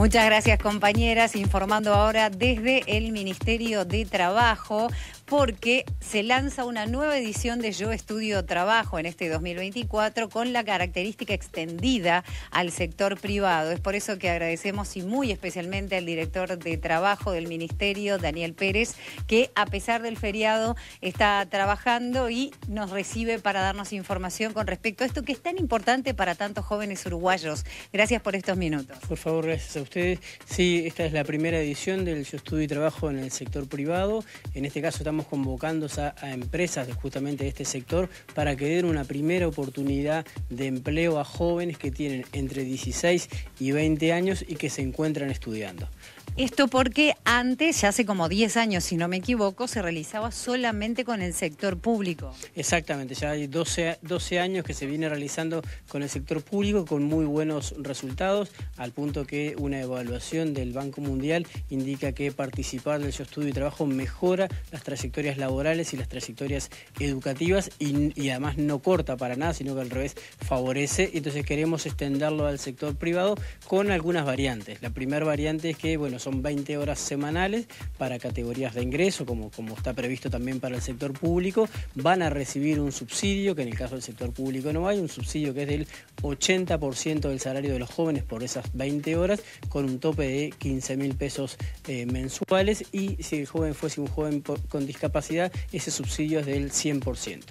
Muchas gracias compañeras, informando ahora desde el Ministerio de Trabajo porque se lanza una nueva edición de Yo Estudio Trabajo en este 2024 con la característica extendida al sector privado. Es por eso que agradecemos y muy especialmente al director de trabajo del Ministerio, Daniel Pérez, que a pesar del feriado está trabajando y nos recibe para darnos información con respecto a esto que es tan importante para tantos jóvenes uruguayos. Gracias por estos minutos. Por favor, gracias a ustedes. Sí, esta es la primera edición del Yo Estudio Trabajo en el sector privado. En este caso estamos convocándose convocando a, empresas justamente de este sector para que den una primera oportunidad de empleo a jóvenes que tienen entre 16 y 20 años y que se encuentran estudiando. Esto porque antes, ya hace como 10 años, si no me equivoco, se realizaba solamente con el sector público. Exactamente, ya hay 12, años que se viene realizando con el sector público con muy buenos resultados, al punto que una evaluación del Banco Mundial indica que participar en su estudio y trabajo mejora las trayectorias laborales y las trayectorias educativas y, y además no corta para nada, sino que al revés favorece. Entonces queremos extenderlo al sector privado con algunas variantes. La primera variante es que, bueno, 20 horas semanales para categorías de ingreso, como, como está previsto también para el sector público. Van a recibir un subsidio, que en el caso del sector público no hay, un subsidio que es del 80% del salario de los jóvenes por esas 20 horas, con un tope de 15 mil pesos eh, mensuales. Y si el joven fuese un joven con discapacidad, ese subsidio es del 100%.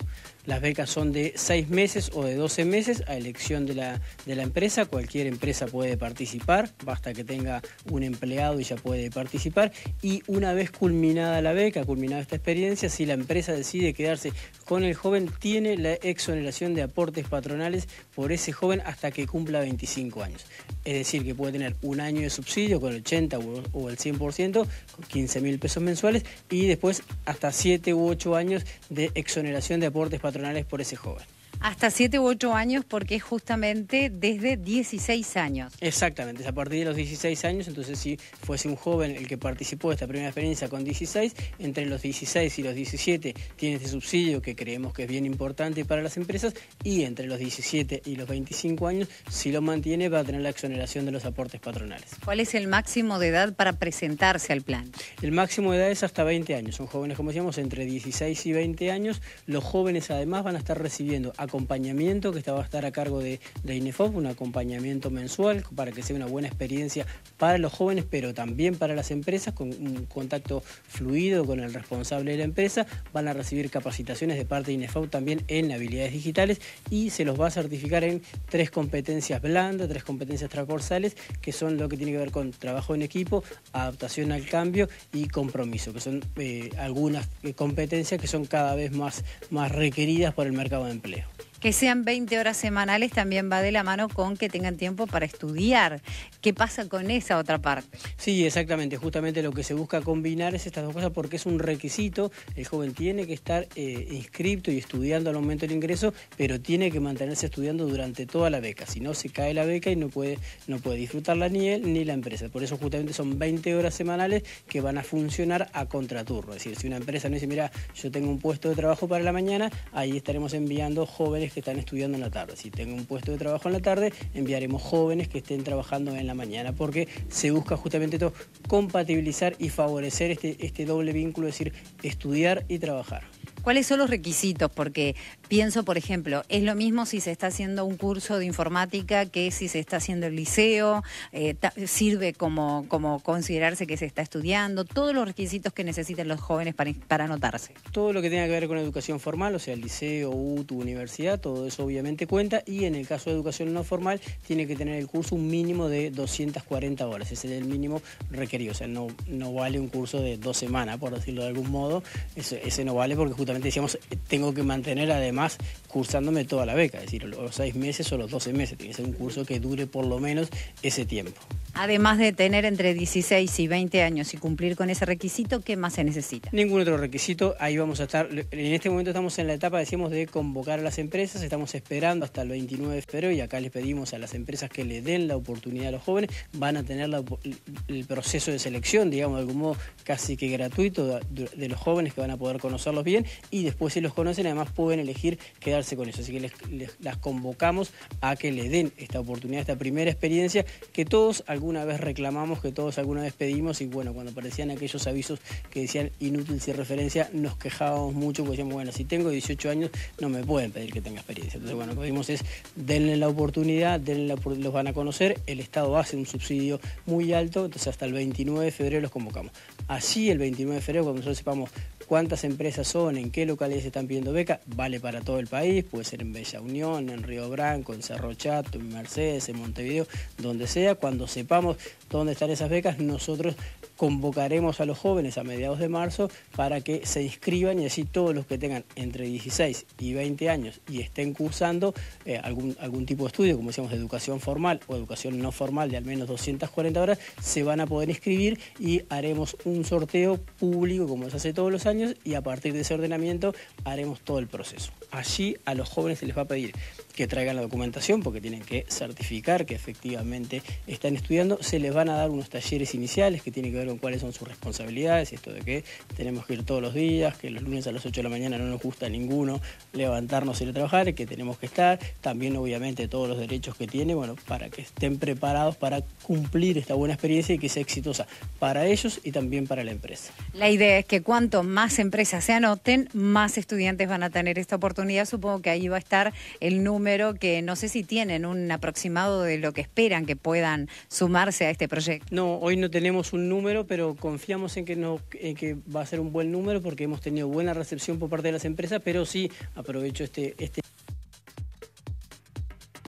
Las becas son de seis meses o de 12 meses a elección de la, de la empresa. Cualquier empresa puede participar, basta que tenga un empleado y ya puede participar. Y una vez culminada la beca, culminada esta experiencia, si la empresa decide quedarse con el joven tiene la exoneración de aportes patronales por ese joven hasta que cumpla 25 años. Es decir, que puede tener un año de subsidio con el 80 o el 100%, con 15 mil pesos mensuales, y después hasta 7 u 8 años de exoneración de aportes patronales por ese joven. Hasta 7 u 8 años porque es justamente desde 16 años. Exactamente, es a partir de los 16 años, entonces si fuese un joven el que participó de esta primera experiencia con 16, entre los 16 y los 17 tiene este subsidio que creemos que es bien importante para las empresas y entre los 17 y los 25 años, si lo mantiene, va a tener la exoneración de los aportes patronales. ¿Cuál es el máximo de edad para presentarse al plan? El máximo de edad es hasta 20 años, son jóvenes, como decíamos, entre 16 y 20 años. Los jóvenes además van a estar recibiendo acompañamiento que va a estar a cargo de, de INEFOP, un acompañamiento mensual para que sea una buena experiencia para los jóvenes, pero también para las empresas, con un contacto fluido con el responsable de la empresa. Van a recibir capacitaciones de parte de INEFOB también en habilidades digitales y se los va a certificar en tres competencias blandas, tres competencias transversales, que son lo que tiene que ver con trabajo en equipo, adaptación al cambio y compromiso, que son eh, algunas eh, competencias que son cada vez más, más requeridas por el mercado de empleo. Que sean 20 horas semanales también va de la mano con que tengan tiempo para estudiar. ¿Qué pasa con esa otra parte? Sí, exactamente. Justamente lo que se busca combinar es estas dos cosas porque es un requisito. El joven tiene que estar inscrito eh, inscripto y estudiando al momento del ingreso, pero tiene que mantenerse estudiando durante toda la beca. Si no, se cae la beca y no puede, no puede disfrutarla ni él ni la empresa. Por eso justamente son 20 horas semanales que van a funcionar a contraturno. Es decir, si una empresa no dice, mira, yo tengo un puesto de trabajo para la mañana, ahí estaremos enviando jóvenes que están estudiando en la tarde. Si tengo un puesto de trabajo en la tarde, enviaremos jóvenes que estén trabajando en la mañana, porque se busca justamente esto, compatibilizar y favorecer este, este doble vínculo, es decir, estudiar y trabajar. ¿Cuáles son los requisitos? Porque pienso, por ejemplo, es lo mismo si se está haciendo un curso de informática que si se está haciendo el liceo, eh, sirve como, como considerarse que se está estudiando, todos los requisitos que necesitan los jóvenes para, anotarse. Todo lo que tenga que ver con educación formal, o sea, el liceo, UTU, universidad, todo eso obviamente cuenta y en el caso de educación no formal tiene que tener el curso un mínimo de 240 horas, ese es el mínimo requerido, o sea, no, no vale un curso de dos semanas, por decirlo de algún modo, ese, no vale porque justo también decíamos, tengo que mantener además cursándome toda la beca, es decir, los seis meses o los 12 meses. Tiene que ser un curso que dure por lo menos ese tiempo. Además de tener entre 16 y 20 años y cumplir con ese requisito, ¿qué más se necesita? Ningún otro requisito, ahí vamos a estar. En este momento estamos en la etapa, decimos, de convocar a las empresas, estamos esperando hasta el 29 de febrero y acá les pedimos a las empresas que le den la oportunidad a los jóvenes, van a tener el proceso de selección, digamos, de algún modo casi que gratuito de los jóvenes que van a poder conocerlos bien y después si los conocen además pueden elegir quedarse con eso Así que les, las convocamos a que le den esta oportunidad, esta primera experiencia que todos alguna vez reclamamos, que todos alguna vez pedimos y bueno, cuando aparecían aquellos avisos que decían inútil sin referencia, nos quejábamos mucho porque decíamos, bueno, si tengo 18 años no me pueden pedir que tenga experiencia. Entonces bueno, lo que vimos es denle la oportunidad, denle los van a conocer, el Estado hace un subsidio muy alto, entonces hasta el 29 de febrero los convocamos. Así el 29 de febrero, cuando nosotros sepamos cuántas empresas son, en qué localidades están pidiendo becas, vale para todo el país, puede ser en Bella Unión, en Río Branco, en Cerro Chato, en Mercedes, en Montevideo, donde sea, cuando sepamos dónde están esas becas, nosotros convocaremos a los jóvenes a mediados de marzo para que se inscriban y así todos los que tengan entre 16 y 20 años y estén cursando eh, algún, algún tipo de estudio, como decíamos, educación formal o educación no formal de al menos 240 horas, se van a poder inscribir y haremos un sorteo público, como se hace todos los años, y a partir de ese ordenamiento haremos todo el proceso. Allí a los jóvenes se les va a pedir que traigan la documentación porque tienen que certificar que efectivamente están estudiando. Se les van a dar unos talleres iniciales que tienen que ver con cuáles son sus responsabilidades, esto de que tenemos que ir todos los días, que los lunes a las 8 de la mañana no nos gusta a ninguno levantarnos y ir a trabajar, que tenemos que estar. También obviamente todos los derechos que tiene, bueno, para que estén preparados para cumplir esta buena experiencia y que sea exitosa para ellos y también para la empresa. La idea es que cuanto más empresas se anoten, más estudiantes van a tener esta oportunidad. Supongo que ahí va a estar el número que no sé si tienen un aproximado de lo que esperan que puedan sumarse a este proyecto. No, hoy no tenemos un número, pero confiamos en que, que va a ser un buen número porque hemos tenido buena recepción por parte de las empresas, pero sí aprovecho este... este...